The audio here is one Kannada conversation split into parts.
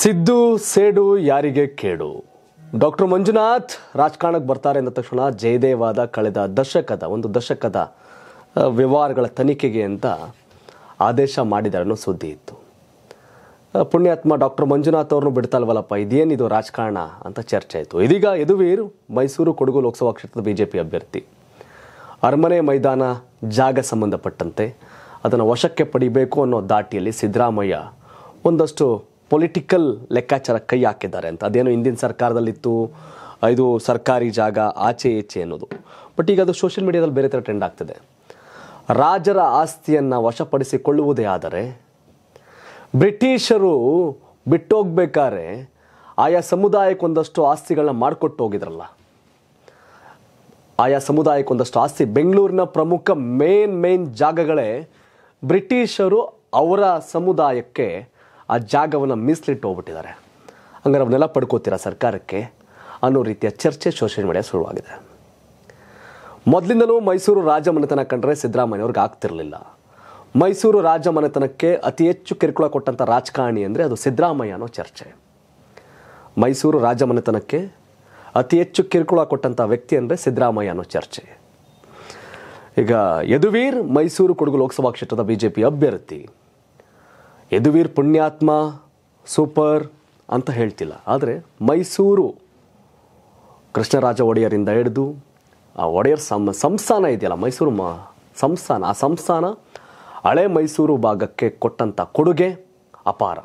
ಸಿದ್ದು ಸೇಡು ಯಾರಿಗೆ ಕೇಡು ಡಾಕ್ಟರ್ ಮಂಜುನಾಥ್ ರಾಜಕಾರಣಕ್ಕೆ ಬರ್ತಾರೆ ಅಂದ ತಕ್ಷಣ ಜಯದೇವಾದ ಕಳೆದ ದಶಕದ ಒಂದು ದಶಕದ ವ್ಯವಹಾರಗಳ ತನಿಖೆಗೆ ಅಂತ ಆದೇಶ ಮಾಡಿದ್ದಾರೆ ಅನ್ನೋ ಸುದ್ದಿ ಇತ್ತು ಪುಣ್ಯಾತ್ಮ ಡಾಕ್ಟರ್ ಮಂಜುನಾಥ್ ಅವ್ರನ್ನೂ ಬಿಡ್ತಲ್ವಲ್ಲಪ್ಪ ಇದೇನಿದು ರಾಜಕಾರಣ ಅಂತ ಚರ್ಚೆ ಆಯಿತು ಇದೀಗ ಯದುವೀರ್ ಮೈಸೂರು ಕೊಡಗು ಲೋಕಸಭಾ ಕ್ಷೇತ್ರದ ಬಿ ಜೆ ಪಿ ಅಭ್ಯರ್ಥಿ ಅರಮನೆ ಮೈದಾನ ಜಾಗ ಸಂಬಂಧಪಟ್ಟಂತೆ ಅದನ್ನು ವಶಕ್ಕೆ ಪಡಿಬೇಕು ಅನ್ನೋ ದಾಟಿಯಲ್ಲಿ ಸಿದ್ದರಾಮಯ್ಯ ಒಂದಷ್ಟು ಪೊಲಿಟಿಕಲ್ ಲೆಕ್ಕಾಚಾರ ಕೈ ಹಾಕಿದ್ದಾರೆ ಅಂತ ಅದೇನು ಹಿಂದಿನ ಸರ್ಕಾರದಲ್ಲಿತ್ತು ಇದು ಸರ್ಕಾರಿ ಜಾಗ ಆಚೆ ಈಚೆ ಅನ್ನೋದು ಬಟ್ ಈಗ ಅದು ಸೋಷಿಯಲ್ ಮೀಡಿಯಾದಲ್ಲಿ ಬೇರೆ ಥರ ಟ್ರೆಂಡ್ ಆಗ್ತದೆ ರಾಜರ ಆಸ್ತಿಯನ್ನು ವಶಪಡಿಸಿಕೊಳ್ಳುವುದೇ ಆದರೆ ಬ್ರಿಟಿಷರು ಬಿಟ್ಟೋಗ್ಬೇಕಾದ್ರೆ ಆಯಾ ಸಮುದಾಯಕ್ಕೊಂದಷ್ಟು ಆಸ್ತಿಗಳನ್ನ ಮಾಡಿಕೊಟ್ಟು ಹೋಗಿದ್ರಲ್ಲ ಆಯಾ ಸಮುದಾಯಕ್ಕೊಂದಷ್ಟು ಆಸ್ತಿ ಬೆಂಗಳೂರಿನ ಪ್ರಮುಖ ಮೇನ್ ಮೇನ್ ಜಾಗಗಳೇ ಬ್ರಿಟಿಷರು ಅವರ ಸಮುದಾಯಕ್ಕೆ ಆ ಜಾಗವನ್ನು ಮೀಸಲಿಟ್ಟು ಹೋಗ್ಬಿಟ್ಟಿದ್ದಾರೆ ಹಂಗಾರೆ ಅವನ್ನೆಲ್ಲ ಪಡ್ಕೋತೀರಾ ಸರ್ಕಾರಕ್ಕೆ ಅನ್ನೋ ರೀತಿಯ ಚರ್ಚೆ ಸೋಷಿಯಲ್ ಮೀಡಿಯಾ ಶುರುವಾಗಿದೆ ಮೊದಲಿಂದಲೂ ಮೈಸೂರು ರಾಜಮನೆತನ ಕಂಡ್ರೆ ಸಿದ್ದರಾಮಯ್ಯವ್ರಿಗೆ ಆಗ್ತಿರಲಿಲ್ಲ ಮೈಸೂರು ರಾಜಮನೆತನಕ್ಕೆ ಅತಿ ಹೆಚ್ಚು ಕಿರುಕುಳ ಕೊಟ್ಟಂಥ ರಾಜಕಾರಣಿ ಅಂದರೆ ಅದು ಸಿದ್ದರಾಮಯ್ಯ ಅನ್ನೋ ಚರ್ಚೆ ಮೈಸೂರು ರಾಜಮನೆತನಕ್ಕೆ ಅತಿ ಹೆಚ್ಚು ಕಿರುಕುಳ ಕೊಟ್ಟಂಥ ವ್ಯಕ್ತಿ ಅಂದರೆ ಸಿದ್ದರಾಮಯ್ಯ ಅನ್ನೋ ಚರ್ಚೆ ಈಗ ಯದುವೀರ್ ಮೈಸೂರು ಕೊಡಗು ಲೋಕಸಭಾ ಕ್ಷೇತ್ರದ ಬಿ ಅಭ್ಯರ್ಥಿ ಯದುವೀರ್ ಪುಣ್ಯಾತ್ಮ ಸೂಪರ್ ಅಂತ ಹೇಳ್ತಿಲ್ಲ ಆದರೆ ಮೈಸೂರು ಕೃಷ್ಣರಾಜ ಒಡೆಯರಿಂದ ಹಿಡಿದು ಆ ಒಡೆಯರ್ ಸಂ ಸಂಸ್ಥಾನ ಇದೆಯಲ್ಲ ಮೈಸೂರು ಮ ಸಂಸ್ಥಾನ ಆ ಸಂಸ್ಥಾನ ಹಳೆ ಮೈಸೂರು ಭಾಗಕ್ಕೆ ಕೊಟ್ಟಂಥ ಕೊಡುಗೆ ಅಪಾರ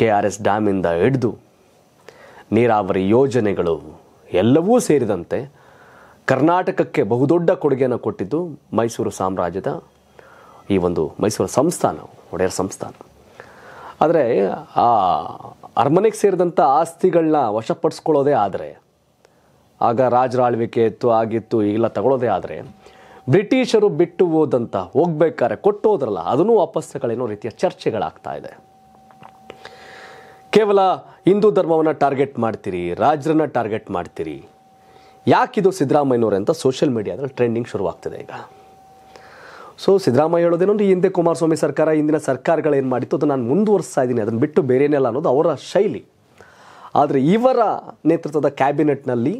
ಕೆ ಆರ್ ಎಸ್ ಡ್ಯಾಮಿಂದ ಹಿಡಿದು ನೀರಾವರಿ ಯೋಜನೆಗಳು ಎಲ್ಲವೂ ಸೇರಿದಂತೆ ಕರ್ನಾಟಕಕ್ಕೆ ಬಹುದೊಡ್ಡ ಕೊಡುಗೆಯನ್ನು ಕೊಟ್ಟಿದ್ದು ಮೈಸೂರು ಸಾಮ್ರಾಜ್ಯದ ಈ ಒಂದು ಮೈಸೂರು ಸಂಸ್ಥಾನವು ಒಡೆಯರ್ ಸಂಸ್ಥಾನ ಆದರೆ ಆ ಅರಮನೆಗೆ ಸೇರಿದಂಥ ಆಸ್ತಿಗಳನ್ನ ವಶಪಡಿಸ್ಕೊಳ್ಳೋದೇ ಆದರೆ ಆಗ ರಾಜರ ಆಳ್ವಿಕೆ ಇತ್ತು ಆಗಿತ್ತು ಈಗೆಲ್ಲ ತಗೊಳ್ಳೋದೇ ಆದರೆ ಬ್ರಿಟಿಷರು ಬಿಟ್ಟು ಹೋದಂಥ ಹೋಗ್ಬೇಕಾದ್ರೆ ಕೊಟ್ಟು ಹೋದ್ರಲ್ಲ ಅದನ್ನೂ ವಾಪಸ್ಸುಗಳೇನೋ ರೀತಿಯ ಚರ್ಚೆಗಳಾಗ್ತಾ ಇದೆ ಕೇವಲ ಹಿಂದೂ ಧರ್ಮವನ್ನು ಟಾರ್ಗೆಟ್ ಮಾಡ್ತೀರಿ ರಾಜರನ್ನ ಟಾರ್ಗೆಟ್ ಮಾಡ್ತೀರಿ ಯಾಕಿದು ಸಿದ್ದರಾಮಯ್ಯನವ್ರೆ ಅಂತ ಸೋಷಿಯಲ್ ಮೀಡಿಯಾದಲ್ಲಿ ಟ್ರೆಂಡಿಂಗ್ ಶುರುವಾಗ್ತದೆ ಈಗ ಸೊ ಸಿದ್ದರಾಮಯ್ಯ ಹೇಳೋದೇನಂದ್ರೆ ಈ ಹಿಂದೆ ಕುಮಾರಸ್ವಾಮಿ ಸರ್ಕಾರ ಹಿಂದಿನ ಏನು ಮಾಡಿತ್ತು ಅದು ನಾನು ಮುಂದುವರಿಸ್ತಾ ಇದ್ದೀನಿ ಅದನ್ನು ಬಿಟ್ಟು ಬೇರೇನೆಲ್ಲ ಅನ್ನೋದು ಅವರ ಶೈಲಿ ಆದರೆ ಇವರ ನೇತೃತ್ವದ ಕ್ಯಾಬಿನೆಟ್ನಲ್ಲಿ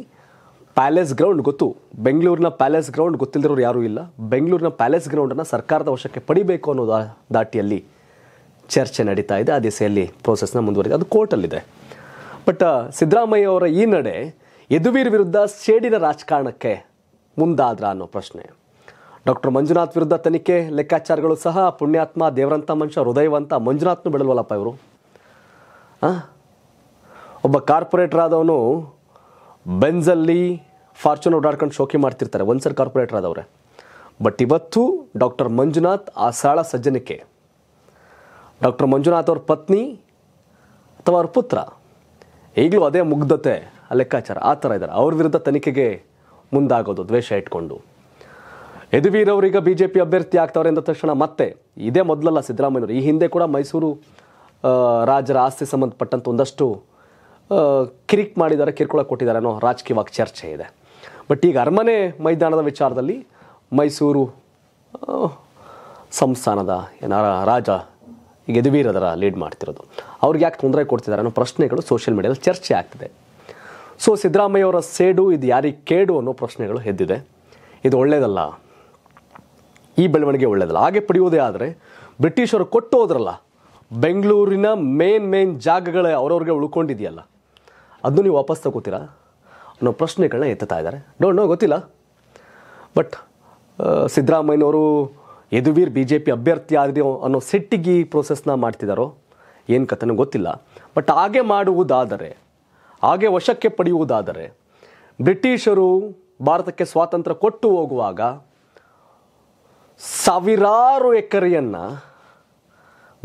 ಪ್ಯಾಲೇಸ್ ಗ್ರೌಂಡ್ ಗೊತ್ತು ಬೆಂಗಳೂರಿನ ಪ್ಯಾಲೇಸ್ ಗ್ರೌಂಡ್ ಗೊತ್ತಿಲ್ಲದಿರೋರು ಯಾರೂ ಇಲ್ಲ ಬೆಂಗಳೂರಿನ ಪ್ಯಾಲೇಸ್ ಗ್ರೌಂಡನ್ನು ಸರ್ಕಾರದ ವಶಕ್ಕೆ ಪಡಿಬೇಕು ಅನ್ನೋ ದಾಟಿಯಲ್ಲಿ ಚರ್ಚೆ ನಡೀತಾ ಇದೆ ಆ ದಿಸೆಯಲ್ಲಿ ಪ್ರೋಸೆಸ್ನ ಮುಂದುವರಿದೆ ಅದು ಕೋರ್ಟಲ್ಲಿದೆ ಬಟ್ ಸಿದ್ದರಾಮಯ್ಯ ಅವರ ಈ ನಡೆ ಯದುವೀರ್ ವಿರುದ್ಧ ಸೇಡಿನ ರಾಜಕಾರಣಕ್ಕೆ ಮುಂದಾದ್ರ ಅನ್ನೋ ಪ್ರಶ್ನೆ ಡಾಕ್ಟರ್ ಮಂಜುನಾಥ್ ವಿರುದ್ಧ ತನಿಖೆ ಲೆಕ್ಕಾಚಾರಗಳು ಸಹ ಪುಣ್ಯಾತ್ಮ ದೇವರಂತ ಮನುಷ್ಯ ಹೃದಯವಂತ ಮಂಜುನಾಥ್ನು ಬೆಳಲ್ವಲ್ಲಪ್ಪ ಇವರು ಒಬ್ಬ ಕಾರ್ಪೊರೇಟರ್ ಆದವನು ಬೆಂಜಲ್ಲಿ ಫಾರ್ಚುನ್ ಓಡಾಡ್ಕೊಂಡು ಶೋಕಿ ಮಾಡ್ತಿರ್ತಾರೆ ಒಂದ್ಸರಿ ಕಾರ್ಪೊರೇಟರ್ ಆದವ್ರೆ ಬಟ್ ಇವತ್ತು ಡಾಕ್ಟರ್ ಮಂಜುನಾಥ್ ಆ ಸಾಳ ಸಜ್ಜನಿಕೆ ಡಾಕ್ಟರ್ ಮಂಜುನಾಥ್ ಅವ್ರ ಪತ್ನಿ ಅಥವಾ ಅವ್ರ ಪುತ್ರ ಈಗಲೂ ಅದೇ ಮುಗ್ಧತೆ ಲೆಕ್ಕಾಚಾರ ಆ ಥರ ಇದ್ದಾರೆ ಅವ್ರ ವಿರುದ್ಧ ತನಿಖೆಗೆ ಮುಂದಾಗೋದು ದ್ವೇಷ ಇಟ್ಕೊಂಡು ಅವರೀಗ ಬಿ ಜೆ ಪಿ ಅಭ್ಯರ್ಥಿ ಆಗ್ತವ್ರೆ ಅಂದ ತಕ್ಷಣ ಮತ್ತೆ ಇದೇ ಮೊದಲಲ್ಲ ಸಿದ್ದರಾಮಯ್ಯವರು ಈ ಹಿಂದೆ ಕೂಡ ಮೈಸೂರು ರಾಜರ ಆಸ್ತಿ ಸಂಬಂಧಪಟ್ಟಂತ ಒಂದಷ್ಟು ಕಿರಿಕ್ ಮಾಡಿದ್ದಾರೆ ಕಿರುಕುಳ ಕೊಟ್ಟಿದ್ದಾರೆ ಅನ್ನೋ ರಾಜಕೀಯವಾಗಿ ಚರ್ಚೆ ಇದೆ ಬಟ್ ಈಗ ಅರಮನೆ ಮೈದಾನದ ವಿಚಾರದಲ್ಲಿ ಮೈಸೂರು ಸಂಸ್ಥಾನದ ಏನಾರ ರಾಜ ಈಗ ಯದುವೀರದರ ಲೀಡ್ ಮಾಡ್ತಿರೋದು ಅವ್ರಿಗೆ ಯಾಕೆ ತೊಂದರೆ ಕೊಡ್ತಿದ್ದಾರೆ ಅನ್ನೋ ಪ್ರಶ್ನೆಗಳು ಸೋಷಿಯಲ್ ಮೀಡಿಯಾದಲ್ಲಿ ಚರ್ಚೆ ಆಗ್ತಿದೆ ಸೊ ಸಿದ್ದರಾಮಯ್ಯವರ ಸೇಡು ಇದು ಯಾರಿಗೆ ಕೇಡು ಅನ್ನೋ ಪ್ರಶ್ನೆಗಳು ಎದ್ದಿದೆ ಇದು ಒಳ್ಳೆಯದಲ್ಲ ಈ ಬೆಳವಣಿಗೆ ಒಳ್ಳೆಯದಲ್ಲ ಹಾಗೆ ಪಡೆಯೋದೇ ಆದರೆ ಬ್ರಿಟಿಷರು ಕೊಟ್ಟು ಹೋದ್ರಲ್ಲ ಬೆಂಗಳೂರಿನ ಮೇನ್ ಮೇನ್ ಜಾಗಗಳೇ ಅವ್ರವ್ರಿಗೆ ಉಳ್ಕೊಂಡಿದೆಯಲ್ಲ ಅದನ್ನು ನೀವು ವಾಪಸ್ ತಗೋತೀರಾ ಅನ್ನೋ ಪ್ರಶ್ನೆಗಳನ್ನ ಎತ್ತುತ್ತಾ ಇದ್ದಾರೆ ಡೋಂಟ್ ನೋ ಗೊತ್ತಿಲ್ಲ ಬಟ್ ಸಿದ್ದರಾಮಯ್ಯನವರು ಯದುವೀರ್ ಬಿ ಜೆ ಪಿ ಅಭ್ಯರ್ಥಿ ಆಗಿದೆಯೋ ಅನ್ನೋ ಸೆಟ್ಟಿಗೆ ಪ್ರೊಸೆಸ್ನ ಮಾಡ್ತಿದ್ದಾರೋ ಏನು ಕಥನ ಗೊತ್ತಿಲ್ಲ ಬಟ್ ಹಾಗೆ ಮಾಡುವುದಾದರೆ ಹಾಗೆ ವಶಕ್ಕೆ ಪಡೆಯುವುದಾದರೆ ಬ್ರಿಟಿಷರು ಭಾರತಕ್ಕೆ ಸ್ವಾತಂತ್ರ್ಯ ಕೊಟ್ಟು ಹೋಗುವಾಗ ಸಾವಿರಾರು ಎಕರೆಯನ್ನು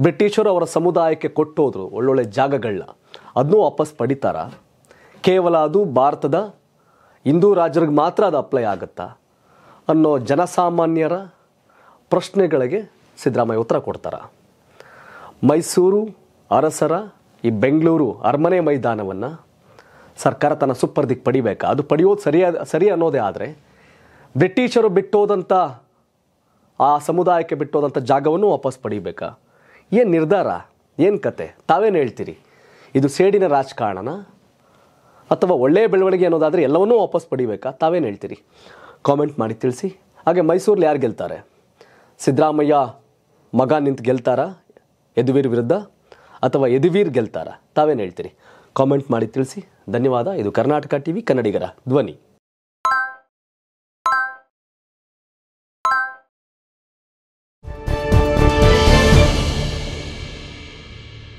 ಬ್ರಿಟಿಷರು ಅವರ ಸಮುದಾಯಕ್ಕೆ ಕೊಟ್ಟೋದ್ರು ಒಳ್ಳೊಳ್ಳೆ ಜಾಗಗಳನ್ನ ಅದನ್ನೂ ವಾಪಸ್ ಪಡಿತಾರ ಕೇವಲ ಅದು ಭಾರತದ ಹಿಂದೂ ರಾಜರಿಗೆ ಮಾತ್ರ ಅದು ಅಪ್ಲೈ ಆಗುತ್ತಾ ಅನ್ನೋ ಜನಸಾಮಾನ್ಯರ ಪ್ರಶ್ನೆಗಳಿಗೆ ಸಿದ್ದರಾಮಯ್ಯ ಉತ್ತರ ಕೊಡ್ತಾರ ಮೈಸೂರು ಅರಸರ ಈ ಬೆಂಗಳೂರು ಅರಮನೆ ಮೈದಾನವನ್ನು ಸರ್ಕಾರ ತನ್ನ ಸುಪ್ಪರ್ದಿಗೆ ಪಡಿಬೇಕಾ ಅದು ಪಡೆಯೋದು ಸರಿಯಾದ ಸರಿ ಅನ್ನೋದೇ ಆದರೆ ಬ್ರಿಟಿಷರು ಬಿಟ್ಟೋದಂಥ ಆ ಸಮುದಾಯಕ್ಕೆ ಬಿಟ್ಟೋದಂಥ ಜಾಗವನ್ನು ವಾಪಸ್ ಪಡೀಬೇಕಾ ಏನು ನಿರ್ಧಾರ ಏನು ಕತೆ ತಾವೇನು ಹೇಳ್ತೀರಿ ಇದು ಸೇಡಿನ ರಾಜಕಾರಣನ ಅಥವಾ ಒಳ್ಳೆಯ ಬೆಳವಣಿಗೆ ಅನ್ನೋದಾದರೆ ಎಲ್ಲವನ್ನೂ ವಾಪಸ್ ಪಡಿಬೇಕಾ ತಾವೇನು ಹೇಳ್ತೀರಿ ಕಾಮೆಂಟ್ ಮಾಡಿ ತಿಳಿಸಿ ಹಾಗೆ ಮೈಸೂರಲ್ಲಿ ಯಾರು ಗೆಲ್ತಾರೆ ಸಿದ್ದರಾಮಯ್ಯ ಮಗ ನಿಂತು ಗೆಲ್ತಾರಾ ಯದುವೀರ್ ವಿರುದ್ಧ ಅಥವಾ ಯದುವೀರ್ ಗೆಲ್ತಾರಾ ತಾವೇನು ಹೇಳ್ತೀರಿ ಕಾಮೆಂಟ್ ಮಾಡಿ ತಿಳಿಸಿ ಧನ್ಯವಾದ ಇದು ಕರ್ನಾಟಕ ಟಿ ವಿ ಕನ್ನಡಿಗರ ಧ್ವನಿ